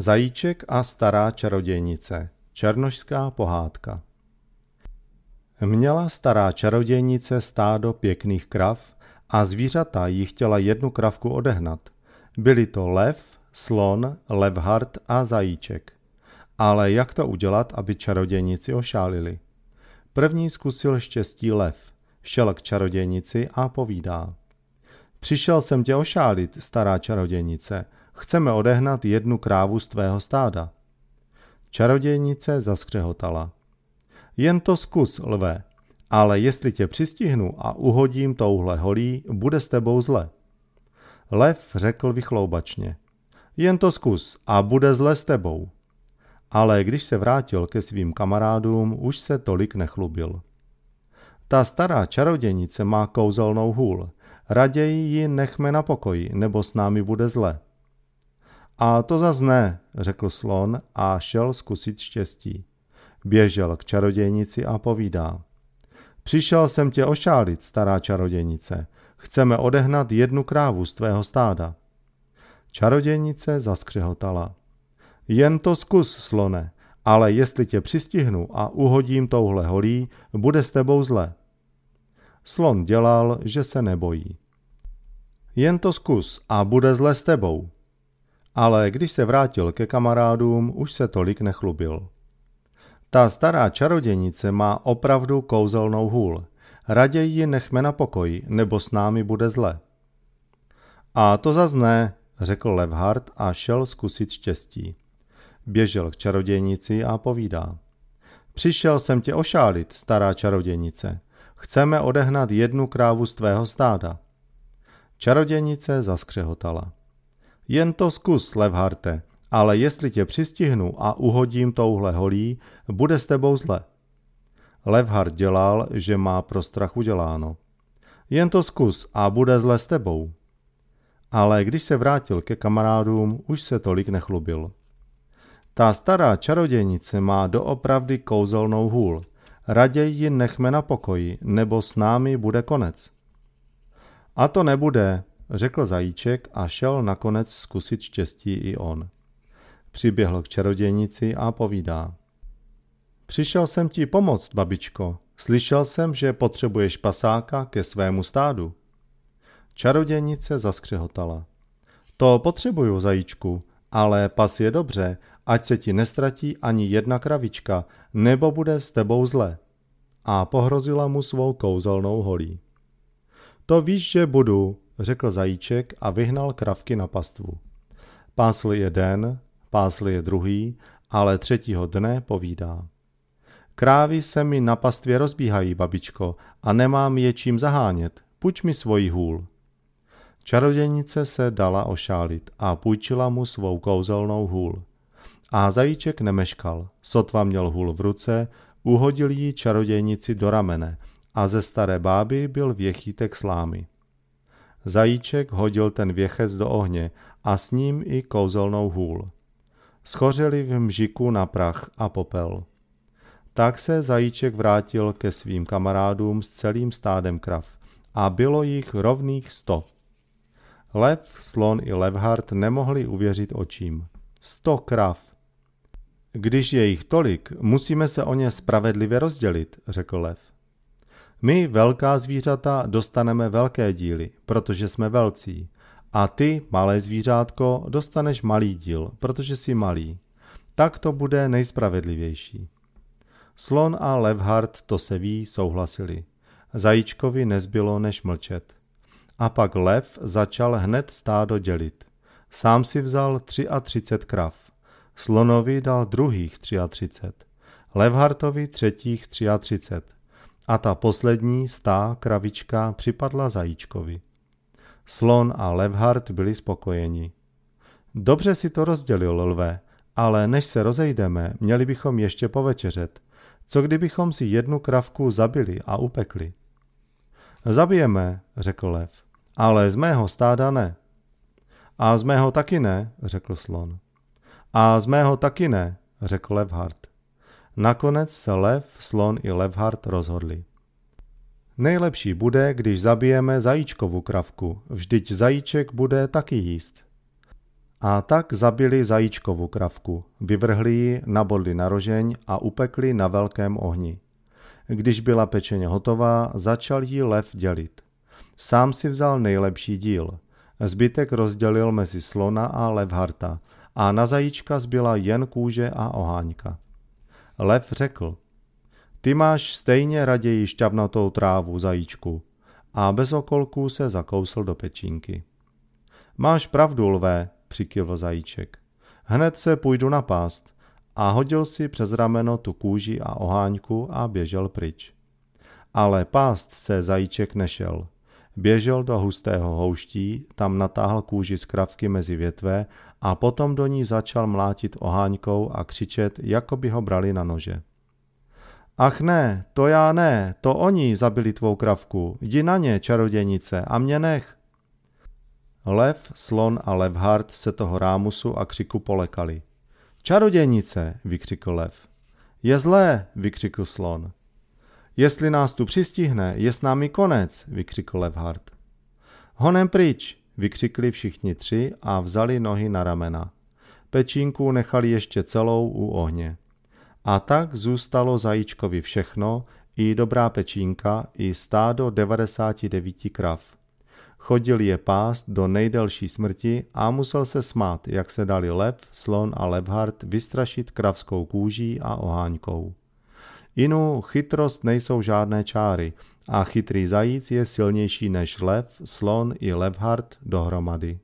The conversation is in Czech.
Zajíček a stará čarodějnice. Černošská pohádka. Měla stará čarodějnice stádo pěkných krav a zvířata jí chtěla jednu kravku odehnat. Byli to lev, slon, levhart a zajíček. Ale jak to udělat, aby čarodějnici ošálili? První zkusil štěstí lev. Šel k čarodějnici a povídá. Přišel jsem tě ošálit, stará čarodějnice – Chceme odehnat jednu krávu z tvého stáda. Čarodějnice zaskřehotala. Jen to zkus, lve, ale jestli tě přistihnu a uhodím touhle holí, bude s tebou zle. Lev řekl vychloubačně. Jen to zkus a bude zle s tebou. Ale když se vrátil ke svým kamarádům, už se tolik nechlubil. Ta stará čarodějnice má kouzelnou hůl. Raději ji nechme na pokoji, nebo s námi bude zle. A to zas ne, řekl slon a šel zkusit štěstí. Běžel k čarodějnici a povídá. Přišel jsem tě ošálit, stará čarodějnice. Chceme odehnat jednu krávu z tvého stáda. Čarodějnice zaskřehotala. Jen to zkus, slone, ale jestli tě přistihnu a uhodím touhle holí, bude s tebou zle. Slon dělal, že se nebojí. Jen to zkus a bude zle s tebou, ale když se vrátil ke kamarádům, už se tolik nechlubil. Ta stará čarodějnice má opravdu kouzelnou hůl. Raději ji nechme na pokoji, nebo s námi bude zle. A to zas ne, řekl Levhart a šel zkusit štěstí. Běžel k čarodějnici a povídá. Přišel jsem tě ošálit, stará čarodějnice. Chceme odehnat jednu krávu z tvého stáda. Čarodějnice zaskřehotala. Jen to zkus, Levharte, ale jestli tě přistihnu a uhodím touhle holí, bude s tebou zle. Levhard dělal, že má pro strach uděláno. Jen to zkus a bude zle s tebou. Ale když se vrátil ke kamarádům, už se tolik nechlubil. Ta stará čarodějnice má doopravdy kouzelnou hůl. Raději ji nechme na pokoji, nebo s námi bude konec. A to nebude, řekl zajíček a šel nakonec zkusit štěstí i on. Přiběhl k čarodějnici a povídá. Přišel jsem ti pomoct, babičko. Slyšel jsem, že potřebuješ pasáka ke svému stádu. Čarodějnice zaskřehotala. To potřebuju, zajíčku, ale pas je dobře, ať se ti nestratí ani jedna kravička, nebo bude s tebou zle. A pohrozila mu svou kouzelnou holí. To víš, že budu, řekl zajíček a vyhnal kravky na pastvu. Pásli je den, pásli je druhý, ale třetího dne povídá. Krávy se mi na pastvě rozbíhají, babičko, a nemám je čím zahánět. Půjč mi svoji hůl. Čarodějnice se dala ošálit a půjčila mu svou kouzelnou hůl. A zajíček nemeškal, sotva měl hůl v ruce, uhodil ji čarodějnici do ramene a ze staré báby byl věchýtek slámy. Zajíček hodil ten věchec do ohně a s ním i kouzelnou hůl. Schořeli v mžiku na prach a popel. Tak se zajíček vrátil ke svým kamarádům s celým stádem krav a bylo jich rovných sto. Lev, slon i levhart nemohli uvěřit očím. Sto krav. Když je jich tolik, musíme se o ně spravedlivě rozdělit, řekl lev. My, velká zvířata, dostaneme velké díly, protože jsme velcí. A ty, malé zvířátko, dostaneš malý díl, protože jsi malý. Tak to bude nejspravedlivější. Slon a Levhart, to se ví, souhlasili. Zajíčkovi nezbylo než mlčet. A pak lev začal hned stádo dělit. Sám si vzal 33 krav. Slonovi dal druhých 33. Levhartovi třetích 33 a ta poslední stá kravička připadla zajíčkovi. Slon a Levhart byli spokojeni. Dobře si to rozdělil lve, ale než se rozejdeme, měli bychom ještě povečeřet. Co kdybychom si jednu kravku zabili a upekli? Zabijeme, řekl lev, ale z mého stáda ne. A z mého taky ne, řekl slon. A z mého taky ne, řekl Levhart. Nakonec se lev, slon i levhart rozhodli. Nejlepší bude, když zabijeme zajíčkovou kravku, vždyť zajíček bude taky jíst. A tak zabili zajíčkovou kravku, vyvrhli ji, nabodli na rožeň a upekli na velkém ohni. Když byla pečeně hotová, začal ji lev dělit. Sám si vzal nejlepší díl. Zbytek rozdělil mezi slona a levharta a na zajíčka zbyla jen kůže a oháňka. Lev řekl, ty máš stejně raději šťavnatou trávu, zajíčku. A bez okolků se zakousl do pečínky. Máš pravdu, lvé, přikyl zajíček. Hned se půjdu pást A hodil si přes rameno tu kůži a oháňku a běžel pryč. Ale pást se zajíček nešel – Běžel do hustého houští, tam natáhl kůži z kravky mezi větve a potom do ní začal mlátit oháňkou a křičet, jako by ho brali na nože. Ach ne, to já ne, to oni zabili tvou kravku, jdi na ně, čarodějnice, a mě nech. Lev, slon a levhard se toho rámusu a křiku polekali. Čarodějnice, vykřikl lev. Je zlé, vykřikl slon. Jestli nás tu přistihne, je s námi konec, vykřikl Levhart. Honem pryč, vykřikli všichni tři a vzali nohy na ramena. Pečínku nechali ještě celou u ohně. A tak zůstalo zajíčkovi všechno, i dobrá pečínka, i stádo 99 krav. Chodil je pást do nejdelší smrti a musel se smát, jak se dali lev, slon a levhart vystrašit kravskou kůží a oháňkou. Jinou chytrost nejsou žádné čáry a chytrý zajíc je silnější než lev, slon i levhart dohromady.